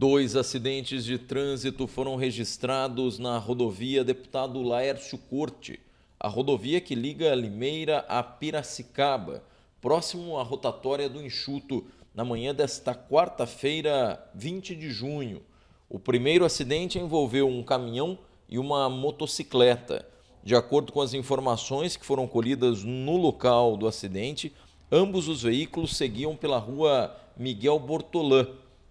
Dois acidentes de trânsito foram registrados na rodovia Deputado Laércio Corte, a rodovia que liga Limeira a Piracicaba, próximo à rotatória do Enxuto, na manhã desta quarta-feira, 20 de junho. O primeiro acidente envolveu um caminhão e uma motocicleta. De acordo com as informações que foram colhidas no local do acidente, ambos os veículos seguiam pela rua Miguel Bortolã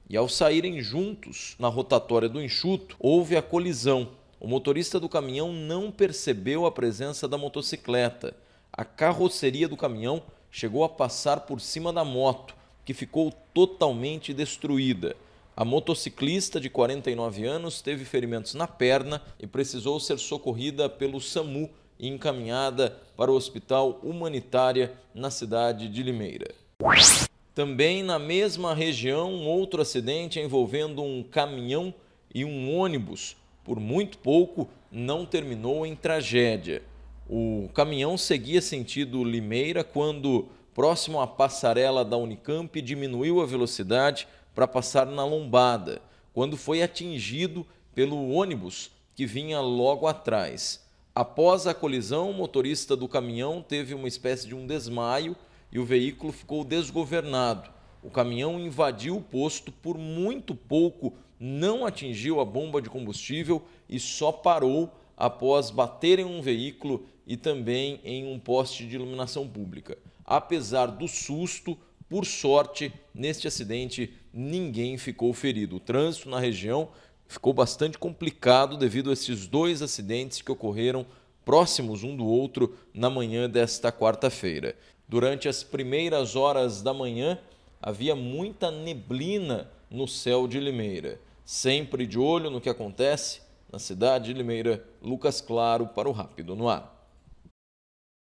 e, ao saírem juntos na rotatória do enxuto, houve a colisão. O motorista do caminhão não percebeu a presença da motocicleta. A carroceria do caminhão chegou a passar por cima da moto, que ficou totalmente destruída. A motociclista de 49 anos teve ferimentos na perna e precisou ser socorrida pelo SAMU e encaminhada para o Hospital Humanitária na cidade de Limeira. Também na mesma região, um outro acidente envolvendo um caminhão e um ônibus. Por muito pouco, não terminou em tragédia. O caminhão seguia sentido Limeira quando, próximo à passarela da Unicamp, diminuiu a velocidade para passar na lombada, quando foi atingido pelo ônibus que vinha logo atrás. Após a colisão, o motorista do caminhão teve uma espécie de um desmaio e o veículo ficou desgovernado. O caminhão invadiu o posto, por muito pouco não atingiu a bomba de combustível e só parou após bater em um veículo e também em um poste de iluminação pública. Apesar do susto, por sorte, neste acidente ninguém ficou ferido. O trânsito na região ficou bastante complicado devido a esses dois acidentes que ocorreram próximos um do outro na manhã desta quarta-feira. Durante as primeiras horas da manhã, havia muita neblina no céu de Limeira. Sempre de olho no que acontece na cidade de Limeira, Lucas Claro para o Rápido no Ar.